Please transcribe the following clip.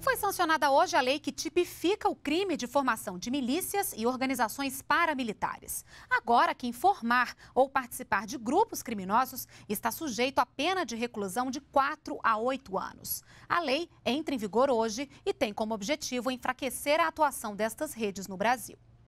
Foi sancionada hoje a lei que tipifica o crime de formação de milícias e organizações paramilitares. Agora, quem formar ou participar de grupos criminosos está sujeito à pena de reclusão de 4 a 8 anos. A lei entra em vigor hoje e tem como objetivo enfraquecer a atuação destas redes no Brasil.